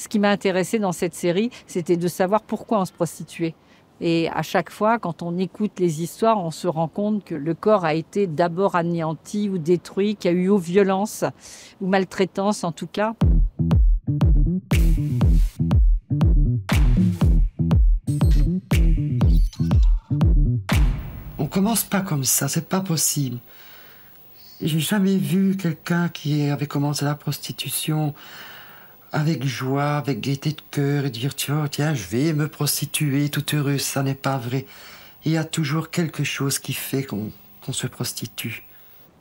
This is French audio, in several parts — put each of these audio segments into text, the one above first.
ce qui m'a intéressé dans cette série, c'était de savoir pourquoi on se prostituait. Et à chaque fois, quand on écoute les histoires, on se rend compte que le corps a été d'abord anéanti ou détruit, qu'il y a eu ou violence ou maltraitance en tout cas. On commence pas comme ça, c'est pas possible. J'ai jamais vu quelqu'un qui avait commencé la prostitution avec joie, avec gaieté de cœur et dire tiens, tiens, je vais me prostituer tout heureux, ça n'est pas vrai. Il y a toujours quelque chose qui fait qu'on se prostitue.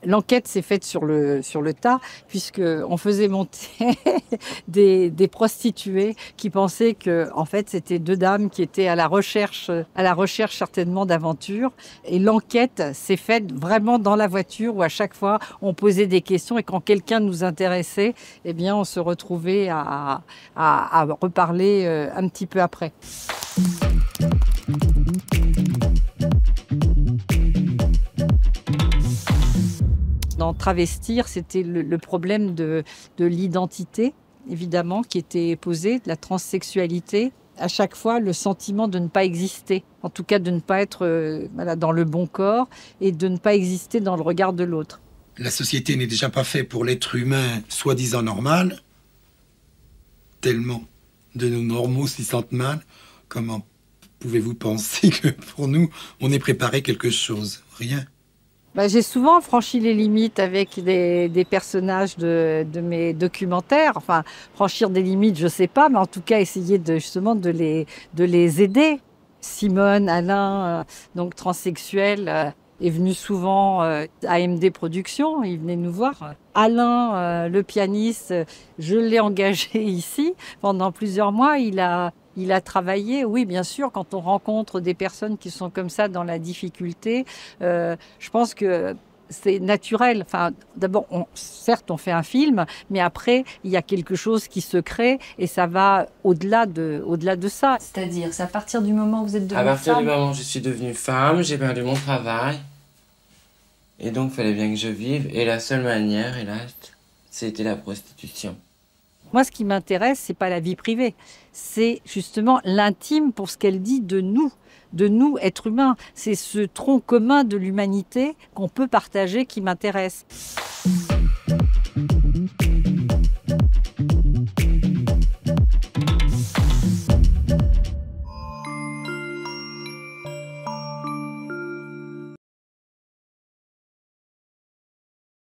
L'enquête s'est faite sur le, sur le tas, puisqu'on faisait monter des, des, prostituées qui pensaient que, en fait, c'était deux dames qui étaient à la recherche, à la recherche certainement d'aventure. Et l'enquête s'est faite vraiment dans la voiture où à chaque fois on posait des questions et quand quelqu'un nous intéressait, eh bien, on se retrouvait à, à reparler euh, un petit peu après. travestir, c'était le, problème de, l'identité, évidemment, qui était posé, de la transsexualité. À chaque fois, le sentiment de ne pas exister, en tout cas de ne pas être euh, dans le bon corps et de ne pas exister dans le regard de l'autre. La société n'est déjà pas faite pour l'être humain soi-disant normal. Tellement de nos normaux s'y sentent mal. Comment pouvez-vous penser que pour nous, on ait préparé quelque chose Rien. Bah, j'ai souvent franchi les limites avec des, personnages de, mes documentaires. Enfin, franchir des limites, je ne sais pas, mais en tout cas essayer de, justement de les, de les aider. Simone, Alain, euh, donc transsexuel, euh, est venu souvent euh, à MD Productions, il venait nous voir. Alain, le pianiste, je l'ai engagé ici pendant plusieurs mois. Il a il a travaillé. Oui, bien sûr, quand on rencontre des personnes qui sont comme ça dans la difficulté, euh, je pense que c'est naturel. Enfin, d'abord, certes, on fait un film, mais après, il y a quelque chose qui se crée et ça va au-delà de, au-delà de ça. C'est-à-dire, c'est à partir du moment où vous êtes devenue femme. À partir du moment où je suis devenue femme, j'ai perdu mon travail. Et donc, fallait bien que je vive. Et la seule manière, hélas, c'était la prostitution. Moi, ce qui m'intéresse, c'est pas la vie privée, c'est justement l'intime pour ce qu'elle dit de nous, de nous, êtres humains. C'est ce tronc commun de l'humanité qu'on peut partager qui m'intéresse.